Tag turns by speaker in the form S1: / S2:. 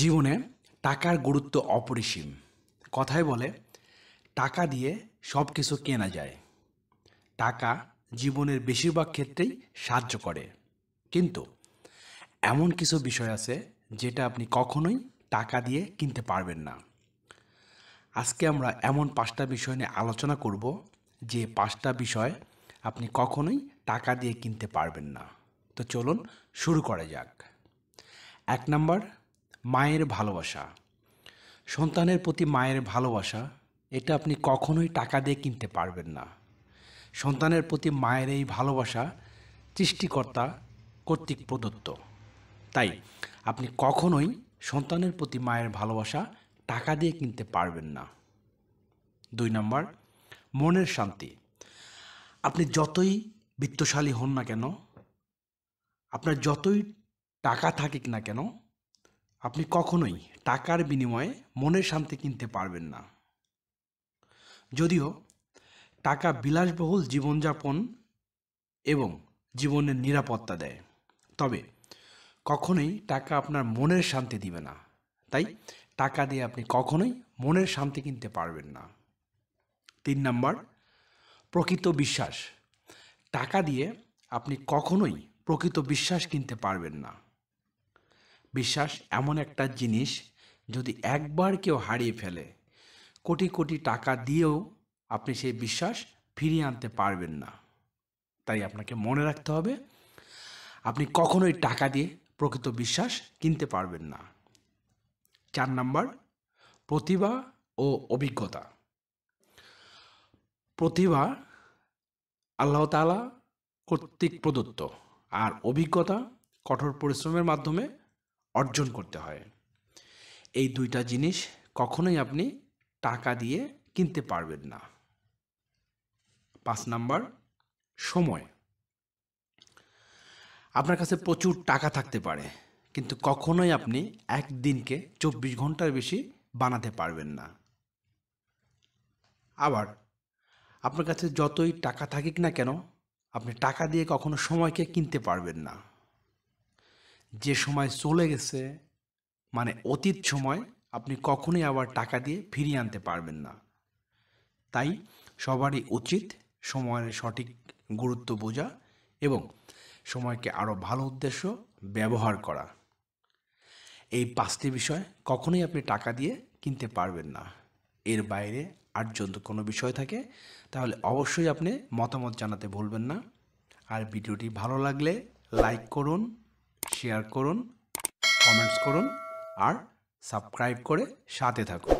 S1: জীবনে টাকার গুরুত্ব অপরিসীম কথায় বলে টাকা দিয়ে সব কিছু কেনা যায় টাকা জীবনের বেশিরভাগ ক্ষেত্রেই সাহায্য করে কিন্তু এমন কিছু বিষয় আছে যেটা আপনি কখনোই টাকা দিয়ে কিনতে পারবেন না আজকে আমরা এমন পাঁচটা বিষয় নিয়ে আলোচনা করব যে পাঁচটা বিষয় আপনি কখনোই টাকা দিয়ে কিনতে পারবেন না তো চলুন শুরু করা যাক এক নম্বর মায়ের ভালোবাসা সন্তানের প্রতি মায়ের ভালোবাসা এটা আপনি কখনোই টাকা দিয়ে কিনতে পারবেন না সন্তানের প্রতি মায়ের এই ভালোবাসা সৃষ্টিকর্তা কর্তৃক প্রদত্ত তাই আপনি কখনোই সন্তানের প্রতি মায়ের ভালোবাসা টাকা দিয়ে কিনতে পারবেন না দুই নম্বর মনের শান্তি আপনি যতই বিত্তশালী হন না কেন আপনার যতই টাকা থাকিক না কেন আপনি কখনোই টাকার বিনিময়ে মনের শান্তি কিনতে পারবেন না যদিও টাকা বিলাসবহুল জীবনযাপন এবং জীবনের নিরাপত্তা দেয় তবে কখনোই টাকা আপনার মনের শান্তি দিবে না তাই টাকা দিয়ে আপনি কখনোই মনের শান্তি কিনতে পারবেন না তিন নম্বর প্রকৃত বিশ্বাস টাকা দিয়ে আপনি কখনোই প্রকৃত বিশ্বাস কিনতে পারবেন না বিশ্বাস এমন একটা জিনিস যদি একবার কেউ হারিয়ে ফেলে কোটি কোটি টাকা দিয়েও আপনি সেই বিশ্বাস ফিরিয়ে আনতে পারবেন না তাই আপনাকে মনে রাখতে হবে আপনি কখনোই টাকা দিয়ে প্রকৃত বিশ্বাস কিনতে পারবেন না চার নাম্বার প্রতিভা ও অভিজ্ঞতা প্রতিভা আল্লাহ তালা কর্তৃক প্রদত্ত আর অভিজ্ঞতা কঠোর পরিশ্রমের মাধ্যমে অর্জন করতে হয় এই দুইটা জিনিস কখনোই আপনি টাকা দিয়ে কিনতে পারবেন না পাঁচ নাম্বার সময় আপনার কাছে প্রচুর টাকা থাকতে পারে কিন্তু কখনোই আপনি একদিনকে চব্বিশ ঘন্টার বেশি বানাতে পারবেন না আবার আপনার কাছে যতই টাকা থাকিক না কেন আপনি টাকা দিয়ে কখনো সময়কে কিনতে পারবেন না যে সময় চলে গেছে মানে অতীত সময় আপনি কখনোই আবার টাকা দিয়ে ফিরিয়ে আনতে পারবেন না তাই সবারই উচিত সময়ের সঠিক গুরুত্ব বোঝা এবং সময়কে আরও ভালো উদ্দেশ্য ব্যবহার করা এই পাঁচটি বিষয় কখনোই আপনি টাকা দিয়ে কিনতে পারবেন না এর বাইরে আর যদি কোনো বিষয় থাকে তাহলে অবশ্যই আপনি মতামত জানাতে ভুলবেন না আর ভিডিওটি ভালো লাগলে লাইক করুন শেয়ার করুন কমেন্টস করুন আর সাবস্ক্রাইব করে সাথে থাকুন